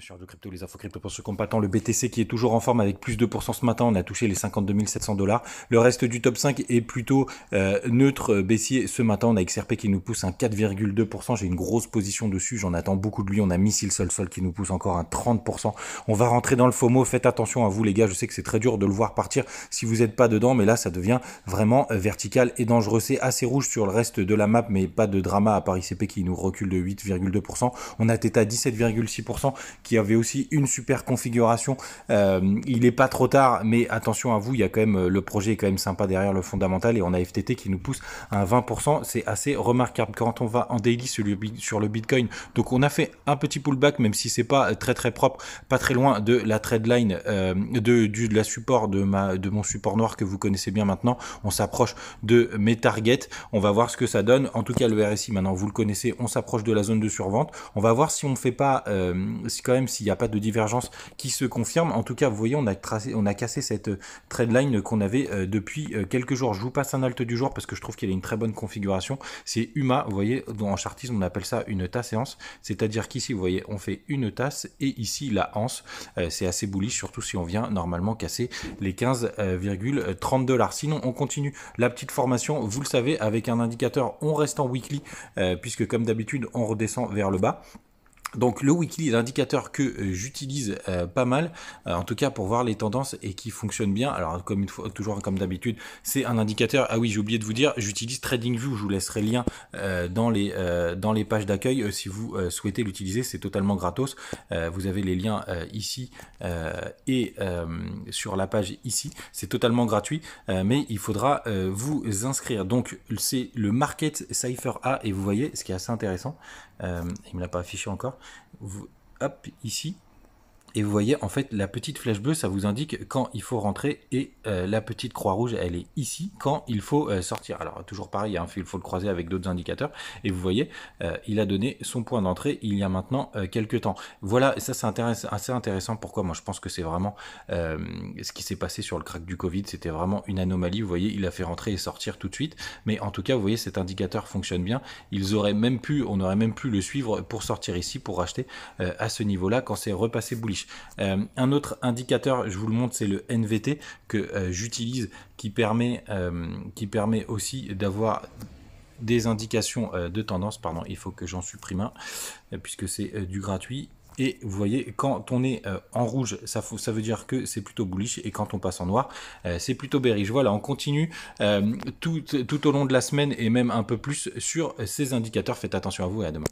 sur le crypto, les infos crypto pour ce qui le BTC qui est toujours en forme avec plus de 2% ce matin, on a touché les 52 700 dollars. Le reste du top 5 est plutôt euh, neutre, euh, baissier. Ce matin, on a XRP qui nous pousse un 4,2%. J'ai une grosse position dessus, j'en attends beaucoup de lui. On a Missile Sol Sol qui nous pousse encore un 30%. On va rentrer dans le FOMO. Faites attention à vous, les gars. Je sais que c'est très dur de le voir partir si vous n'êtes pas dedans, mais là, ça devient vraiment euh, vertical et dangereux. C'est assez rouge sur le reste de la map, mais pas de drama à Paris CP qui nous recule de 8,2%. On a Theta 17,6% qui qui avait aussi une super configuration. Euh, il n'est pas trop tard, mais attention à vous, il y a quand même euh, le projet est quand même sympa derrière le fondamental et on a FTT qui nous pousse à 20%. C'est assez remarquable quand on va en daily sur le, sur le Bitcoin. Donc on a fait un petit pullback, même si c'est pas euh, très très propre, pas très loin de la trade line de, du, de la support de ma de mon support noir que vous connaissez bien maintenant. On s'approche de mes targets. On va voir ce que ça donne. En tout cas le RSI maintenant vous le connaissez. On s'approche de la zone de survente. On va voir si on fait pas euh, même, s'il n'y a pas de divergence qui se confirme. En tout cas, vous voyez, on a, tracé, on a cassé cette euh, trade line qu'on avait euh, depuis euh, quelques jours. Je vous passe un alt du jour parce que je trouve qu'il a une très bonne configuration. C'est UMA, vous voyez, dont en chartisme, on appelle ça une tasse et C'est-à-dire qu'ici, vous voyez, on fait une tasse et ici, la anse. C'est assez bullish, surtout si on vient normalement casser les 15,30 dollars. Sinon, on continue la petite formation. Vous le savez, avec un indicateur, on reste en weekly puisque comme d'habitude, on redescend vers le bas. Donc le weekly est l'indicateur que euh, j'utilise euh, pas mal, euh, en tout cas pour voir les tendances et qui fonctionne bien. Alors comme une fois, toujours comme d'habitude, c'est un indicateur. Ah oui, j'ai oublié de vous dire, j'utilise TradingView. Je vous laisserai le lien dans les dans les pages d'accueil si vous souhaitez l'utiliser. C'est totalement gratos. vous avez les liens ici et sur la page ici. C'est totalement gratuit, mais il faudra vous inscrire. Donc c'est le Market Cipher A et vous voyez, ce qui est assez intéressant. il me l'a pas affiché encore. Vous, hop, ici, et vous voyez, en fait, la petite flèche bleue, ça vous indique quand il faut rentrer et euh, la petite croix rouge, elle est ici, quand il faut euh, sortir. Alors, toujours pareil, hein, il faut le croiser avec d'autres indicateurs. Et vous voyez, euh, il a donné son point d'entrée il y a maintenant quelques temps. Voilà, et ça, c'est assez intéressant. Pourquoi Moi, je pense que c'est vraiment ce qui s'est passé sur le crack du Covid. C'était vraiment une anomalie. Vous voyez, il a fait rentrer et sortir tout de suite. Mais en tout cas, vous voyez, cet indicateur fonctionne bien. Ils auraient même pu, on aurait même pu le suivre pour sortir ici, pour racheter à ce niveau-là quand c'est repassé bullish. Euh, un autre indicateur, je vous le montre, c'est le NVT que euh, j'utilise qui permet, euh, qui permet aussi d'avoir des indications de tendance. Pardon, il faut que j'en supprime un puisque c'est du gratuit. Et vous voyez, quand on est en rouge, ça, veut dire que c'est plutôt bullish. Et quand on passe en noir, c'est plutôt bearish. Voilà, on continue tout au long de la semaine et même un peu plus sur ces indicateurs. Faites attention à vous et à demain.